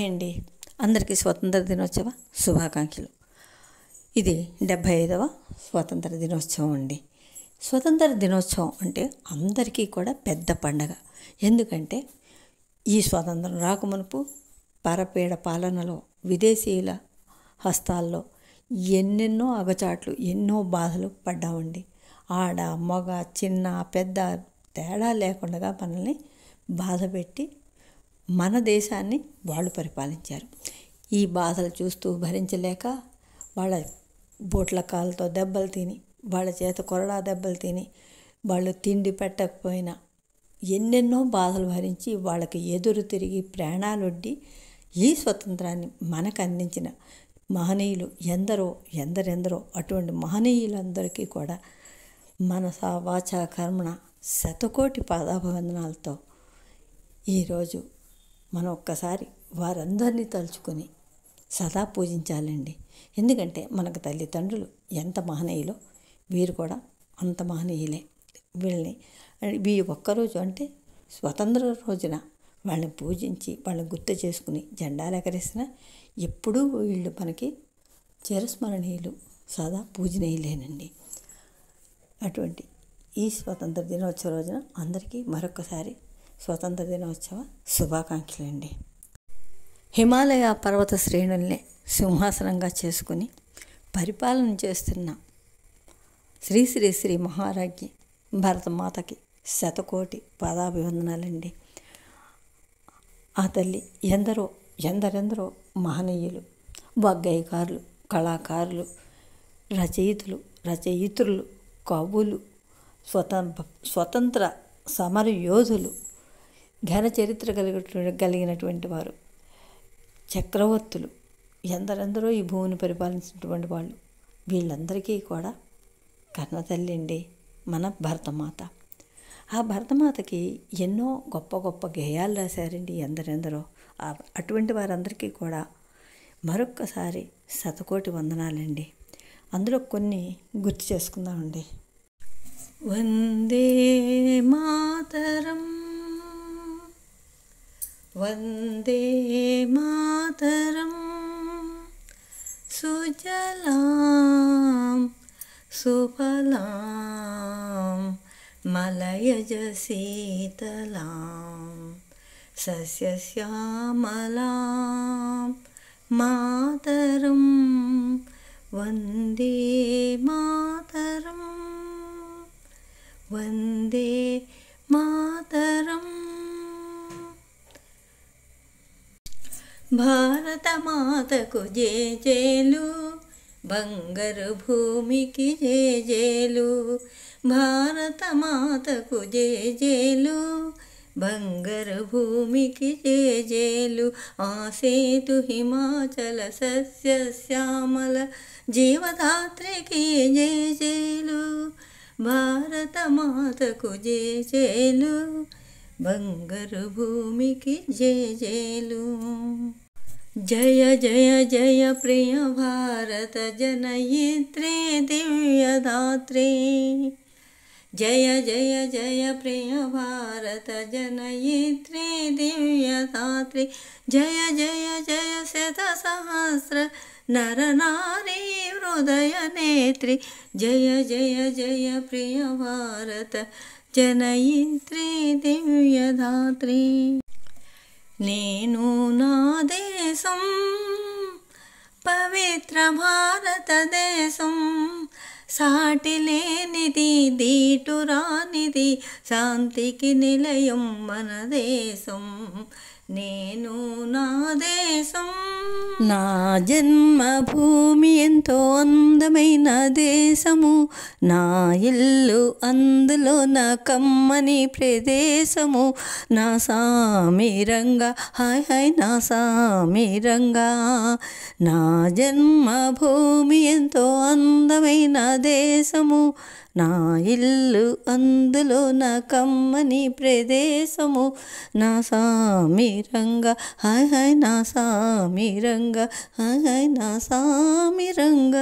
hi అండి అందరికీ స్వతంత్ర దినోత్సవ శుభాకాంక్షలు ఇది డెబ్భై ఐదవ స్వతంత్ర దినోత్సవం అండి స్వతంత్ర దినోత్సవం అంటే అందరికీ కూడా పెద్ద పండగ ఎందుకంటే ఈ స్వాతంత్రం రాకమునుపు పరపేడ పాలనలో విదేశీయుల హస్తాల్లో ఎన్నెన్నో అగచాట్లు ఎన్నో బాధలు పడ్డామండి ఆడ మగ చిన్న పెద్ద తేడా లేకుండా మనల్ని బాధ పెట్టి మన దేశాన్ని వాళ్ళు పరిపాలించారు ఈ బాధలు చూస్తూ భరించలేక వాళ్ళ బోట్ల కాళ్ళతో దెబ్బలు తిని వాళ్ళ చేత కొరడా దెబ్బలు తిని వాళ్ళు తిండి పెట్టకపోయినా ఎన్నెన్నో బాధలు భరించి వాళ్ళకి ఎదురు తిరిగి ప్రాణాలొడ్డి ఈ స్వతంత్రాన్ని మనకు అందించిన మహనీయులు ఎందరో ఎందరెందరో అటువంటి మహనీయులందరికీ కూడా మనస వాచ కర్మణ శతకోటి పాదాభవందనాలతో ఈరోజు మనం ఒక్కసారి వారందరినీ తలుచుకొని సదా పూజించాలండి ఎందుకంటే మనకు తల్లిదండ్రులు ఎంత మహనీయులో వీరు కూడా అంత మహనీయులే వీళ్ళని ఈ ఒక్కరోజు అంటే స్వతంత్ర రోజున వాళ్ళని పూజించి వాళ్ళని గుర్తు చేసుకుని జెండాలు ఎగరేసిన ఎప్పుడూ వీళ్ళు మనకి చిరస్మరణీయులు సదా పూజనీయులేనండి అటువంటి ఈ స్వతంత్ర దినోత్సవ రోజున అందరికీ మరొకసారి స్వతంత్ర దినోత్సవ శుభాకాంక్షలండి హిమాలయ పర్వత శ్రేణుల్ని సింహాసనంగా చేసుకుని పరిపాలన చేస్తున్న శ్రీ శ్రీ శ్రీ మహారాజ్ఞి భరతమాతకి శతకోటి పాదాభివందనాలండి ఆ తల్లి ఎందరో ఎందరెందరో మహనీయులు బగ్గాయికారులు కళాకారులు రచయితులు రచయిత్రులు కవులు స్వతంత్ర స్వతంత్ర సమరయోధులు ఘన చరిత్ర కలిగిన కలిగినటువంటి వారు చక్రవర్తులు ఎందరెందరో ఈ భూమిని పరిపాలించినటువంటి వాళ్ళు వీళ్ళందరికీ కూడా కర్ణతల్లి అండి మన భరతమాత ఆ భరతమాతకి ఎన్నో గొప్ప గొప్ప గేయాలు రాశారండి ఎందరెందరో అటువంటి వారందరికీ కూడా మరొక్కసారి శతకోటి వందనాలండి అందులో కొన్ని గుర్తు చేసుకుందామండి వందే మాతరం वन्दे मातरं सुजलां सुफलां मलयजशीतलां सस्यश्यामलां मातरं वन्दे मातरं वन्दे భారత మాతకు జే జేలు బంగారు భూమికి జే జేలు భారత మాతకు జే జేలు బంగారు భూమికి జే జేలు ఆ సేతు హిమాచల సస్య సస్యశ్యామల జీవధాత్రికి మాతకు జే జేలు बंगर भूमि की जय जयलू जय जय जय प्रिय भारत दिव्य दिव्यदात्रे जय जय जय प्रिय भारत दिव्य दिव्यदात्रे जय जय जय शतसहस्र नर नारी हृदय नेत्री जय जय जय प्रिय भारत జనయిత్రి దివ్యధాత్రి నేను నా దేశం పవిత్ర భారతదేశం సాటి లేనిది దీటురానిది శాంతికి నిలయం మన దేశం నేను నా దేశం నా జన్మభూమి ఎంతో అందమైన దేశము నా ఇల్లు అందులో నా కమ్మని ప్రదేశము నా సామిరంగా హాయ్ హాయ్ నా సామిరంగా నా జన్మభూమి ఎంతో అందమైన దేశము నా ఇల్లు అందులో నా కమ్మని ప్రదేశము నా సామిరంగ హాయ్ హాయ్ నా సామిరంగ హాయ్ హాయ్ నా సామిరంగ